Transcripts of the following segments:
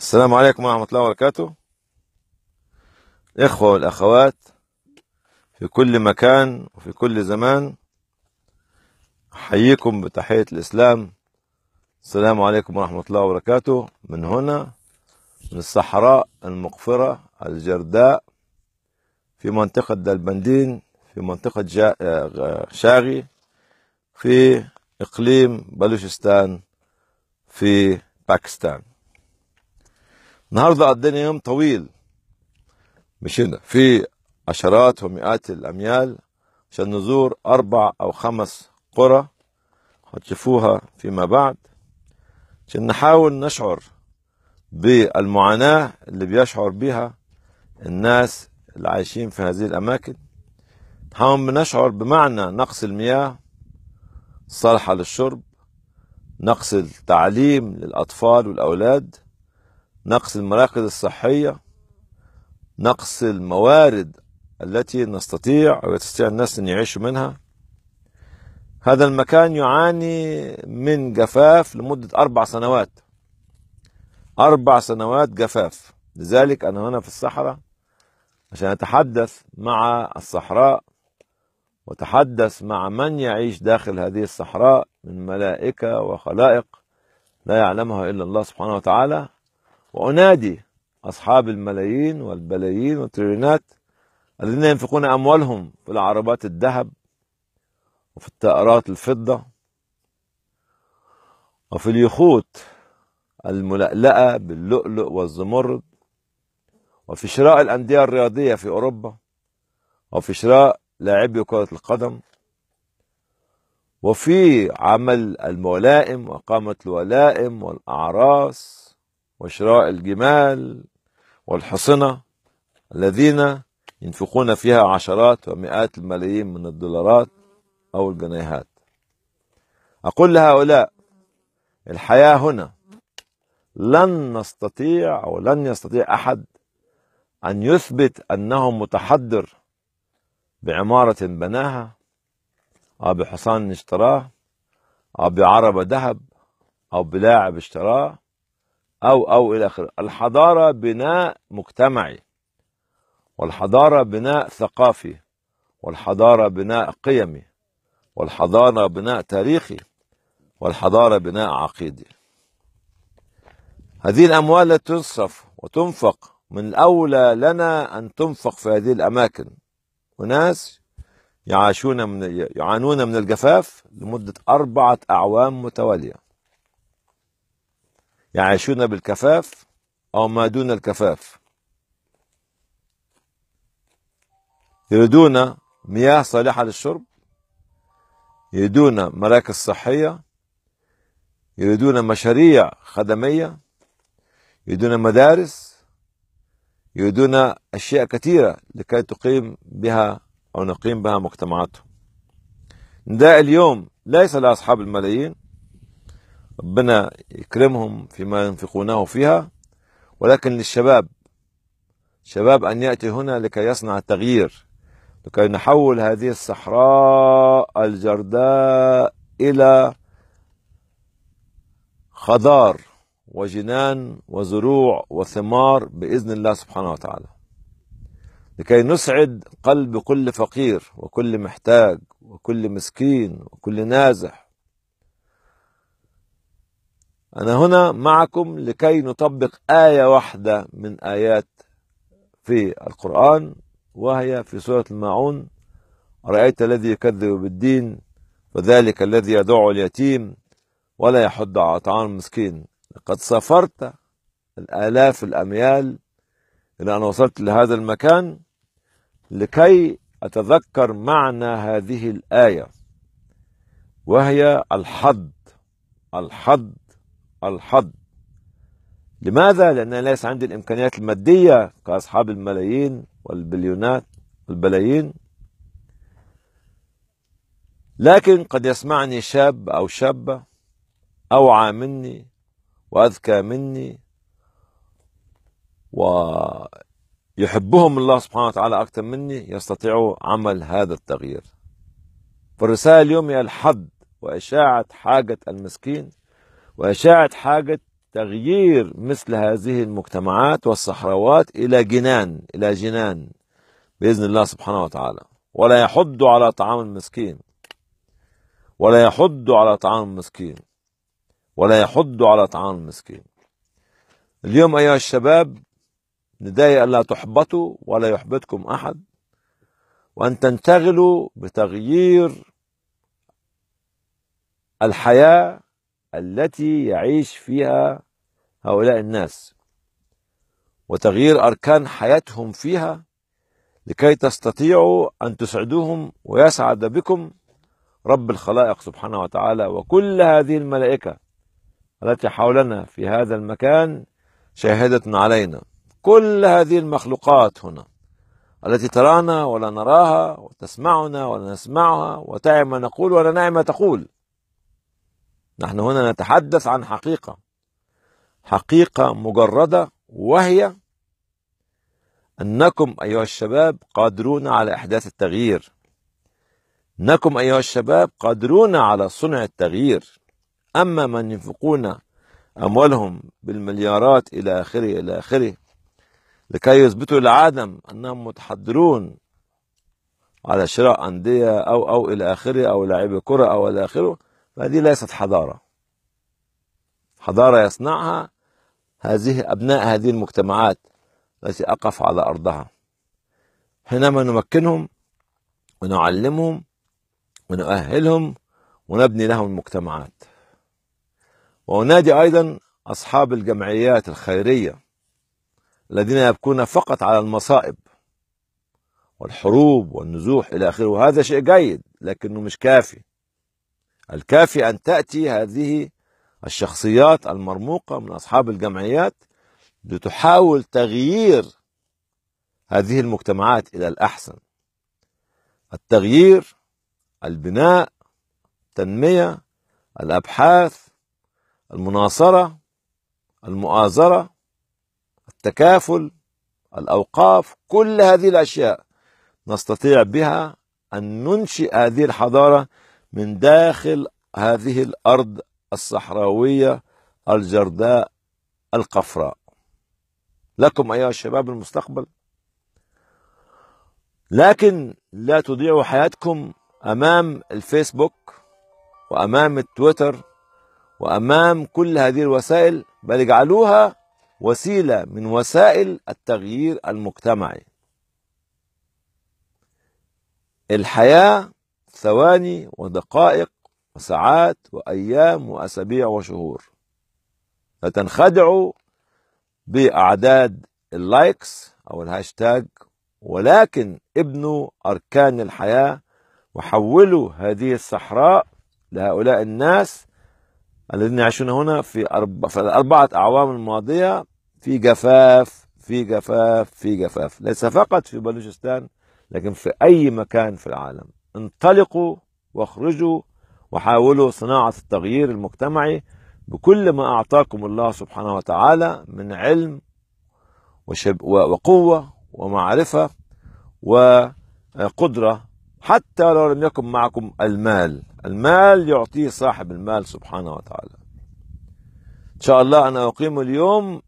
السلام عليكم ورحمة الله وبركاته الإخوة والأخوات في كل مكان وفي كل زمان أحييكم بتحية الإسلام السلام عليكم ورحمة الله وبركاته من هنا من الصحراء المقفرة الجرداء في منطقة دلبندين في منطقة آه، شاغي في إقليم بلوشستان في باكستان النهارده قضينا يوم طويل مشينا في عشرات ومئات الاميال عشان نزور اربع او خمس قرى هتشوفوها فيما بعد عشان نحاول نشعر بالمعاناه اللي بيشعر بها الناس اللي عايشين في هذه الاماكن نحاول نشعر بمعنى نقص المياه الصالحه للشرب نقص التعليم للاطفال والاولاد نقص المراكز الصحية نقص الموارد التي نستطيع أو يستطيع الناس أن يعيشوا منها هذا المكان يعاني من جفاف لمدة أربع سنوات أربع سنوات جفاف لذلك أنا هنا في الصحراء عشان أتحدث مع الصحراء وتحدث مع من يعيش داخل هذه الصحراء من ملائكة وخلائق لا يعلمها إلا الله سبحانه وتعالى وأنادي أصحاب الملايين والبلايين والتريليونات الذين ينفقون أموالهم في العربات الذهب وفي الطائرات الفضة وفي اليخوت الملألأة باللؤلؤ والزمرد وفي شراء الأندية الرياضية في أوروبا وفي شراء لاعبي كرة القدم وفي عمل الملائم وإقامة الولائم والأعراس وشراء الجمال والحصنة الذين ينفقون فيها عشرات ومئات الملايين من الدولارات أو الجنيهات أقول لهؤلاء الحياة هنا لن نستطيع أو لن يستطيع أحد أن يثبت أنه متحضر بعمارة بناها أو بحصان اشتراه أو بعربة ذهب أو بلاعب اشتراه أو أو إلى آخره الحضارة بناء مجتمعي والحضارة بناء ثقافي والحضارة بناء قيمي والحضارة بناء تاريخي والحضارة بناء عقيدي هذه الأموال لا تنصف وتنفق من الأولى لنا أن تنفق في هذه الأماكن وناس يعاشون من يعانون من الجفاف لمدة أربعة أعوام متوالية يعيشون بالكفاف أو ما دون الكفاف يريدون مياه صالحة للشرب يريدون مراكز صحية يريدون مشاريع خدمية يريدون مدارس يريدون أشياء كثيرة لكي تقيم بها أو نقيم بها مجتمعاتهم نداء اليوم ليس لأصحاب الملايين ربنا يكرمهم فيما ينفقونه فيها ولكن للشباب شباب أن يأتي هنا لكي يصنع التغيير لكي نحول هذه الصحراء الجرداء إلى خضار وجنان وزروع وثمار بإذن الله سبحانه وتعالى لكي نسعد قلب كل فقير وكل محتاج وكل مسكين وكل نازح أنا هنا معكم لكي نطبق آية واحدة من آيات في القرآن وهي في سورة الماعون أرأيت الذي يكذب بالدين فذلك الذي يدع اليتيم ولا يحض على طعام المسكين لقد سافرت الآلاف الأميال إلى أن وصلت لهذا المكان لكي أتذكر معنى هذه الآية وهي الحد الحد الحظ لماذا؟ لأن ليس عندي الإمكانيات المادية كأصحاب الملايين والبليونات والبلايين لكن قد يسمعني شاب أو شابة أوعى مني وأذكى مني ويحبهم الله سبحانه وتعالى أكثر مني يستطيعوا عمل هذا التغيير فالرسالة اليوم هي الحد وإشاعة حاجة المسكين وإشاعة حاجة تغيير مثل هذه المجتمعات والصحراوات إلى جنان إلى جنان بإذن الله سبحانه وتعالى ولا يحض على طعام المسكين ولا يحض على طعام المسكين ولا يحض على طعام المسكين اليوم أيها الشباب نداي ألا تحبطوا ولا يحبطكم أحد وأن تنتغلوا بتغيير الحياة التي يعيش فيها هؤلاء الناس وتغيير أركان حياتهم فيها لكي تستطيعوا أن تسعدوهم ويسعد بكم رب الخلائق سبحانه وتعالى وكل هذه الملائكة التي حولنا في هذا المكان شاهدة علينا كل هذه المخلوقات هنا التي ترانا ولا نراها وتسمعنا ولا نسمعها وتعي ما نقول ولا نعي ما تقول نحن هنا نتحدث عن حقيقة حقيقة مجردة وهي أنكم أيها الشباب قادرون على إحداث التغيير أنكم أيها الشباب قادرون على صنع التغيير أما من ينفقون أموالهم بالمليارات إلى آخره إلى آخره لكي يثبتوا للعالم أنهم متحضرون على شراء أندية أو أو إلى آخره أو لاعبي كرة أو إلى آخره فهذه ليست حضارة حضارة يصنعها هذه أبناء هذه المجتمعات التي أقف على أرضها حينما نمكنهم ونعلمهم ونؤهلهم ونبني لهم المجتمعات وأنادي أيضا أصحاب الجمعيات الخيرية الذين يبكون فقط على المصائب والحروب والنزوح إلى آخره وهذا شيء جيد لكنه مش كافي الكافي أن تأتي هذه الشخصيات المرموقة من أصحاب الجمعيات لتحاول تغيير هذه المجتمعات إلى الأحسن التغيير البناء التنمية الأبحاث المناصرة المؤازرة التكافل الأوقاف كل هذه الأشياء نستطيع بها أن ننشئ هذه الحضارة من داخل هذه الأرض الصحراوية الجرداء القفراء لكم أيها الشباب المستقبل لكن لا تضيعوا حياتكم أمام الفيسبوك وأمام التويتر وأمام كل هذه الوسائل بل اجعلوها وسيلة من وسائل التغيير المجتمعي الحياة ثواني ودقائق وساعات وأيام وأسابيع وشهور تنخدعوا بأعداد اللايكس أو الهاشتاج ولكن ابنوا أركان الحياة وحولوا هذه الصحراء لهؤلاء الناس الذين يعيشون هنا في, أرب... في الأربعة أعوام الماضية في جفاف في جفاف في جفاف ليس فقط في بلوشستان لكن في أي مكان في العالم انطلقوا واخرجوا وحاولوا صناعة التغيير المجتمعي بكل ما أعطاكم الله سبحانه وتعالى من علم وشب وقوة ومعرفة وقدرة حتى لو لم يكن معكم المال المال يعطيه صاحب المال سبحانه وتعالى إن شاء الله أنا أقيم اليوم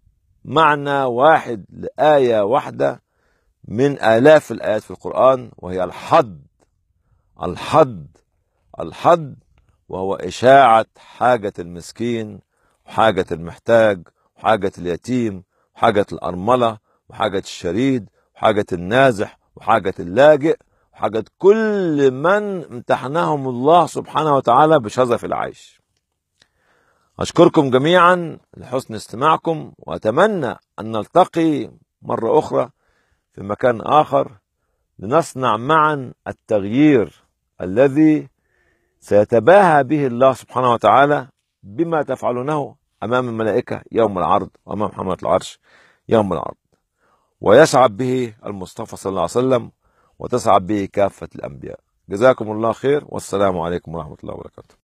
معنى واحد لآية واحدة من آلاف الآيات في القرآن وهي الحد الحد الحد وهو إشاعة حاجة المسكين وحاجة المحتاج وحاجة اليتيم وحاجة الأرملة وحاجة الشريد وحاجة النازح وحاجة اللاجئ وحاجة كل من امتحنهم الله سبحانه وتعالى بشظف العيش أشكركم جميعا لحسن استماعكم وأتمنى أن نلتقي مرة أخرى في مكان آخر لنصنع معا التغيير الذي سيتباهى به الله سبحانه وتعالى بما تفعلونه أمام الملائكة يوم العرض وأمام حملة العرش يوم العرض ويسعد به المصطفى صلى الله عليه وسلم وتسعد به كافة الأنبياء جزاكم الله خير والسلام عليكم ورحمة الله وبركاته